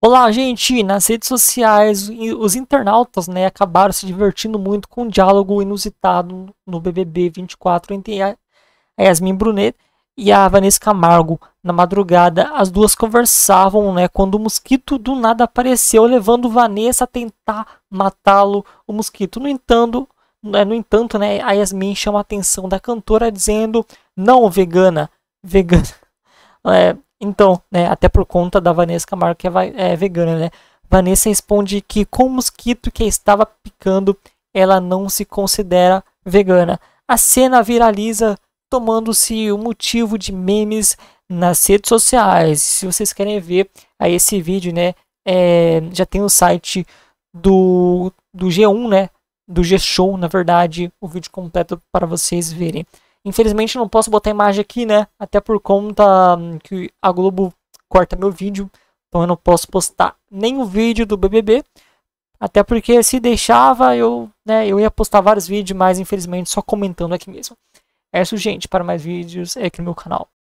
Olá, gente! Nas redes sociais, os internautas né, acabaram se divertindo muito com um diálogo inusitado no BBB 24 entre a Yasmin Brunet e a Vanessa Camargo. Na madrugada, as duas conversavam né, quando o mosquito do nada apareceu, levando Vanessa a tentar matá-lo, o mosquito. No entanto, né, no entanto né, a Yasmin chama a atenção da cantora dizendo: Não, vegana, vegana. É, então, né, até por conta da Vanessa Camargo, que é, é, vegana, né? Vanessa responde que com o mosquito que estava picando, ela não se considera vegana. A cena viraliza, tomando-se o um motivo de memes nas redes sociais. Se vocês querem ver aí esse vídeo, né, é, já tem o site do, do G1, né, do G-Show, na verdade, o vídeo completo para vocês verem. Infelizmente não posso botar imagem aqui, né? Até por conta hum, que a Globo corta meu vídeo. Então eu não posso postar nem o vídeo do BBB. Até porque se deixava, eu, né, eu ia postar vários vídeos, mas infelizmente só comentando aqui mesmo. É isso, gente. Para mais vídeos, é aqui no meu canal.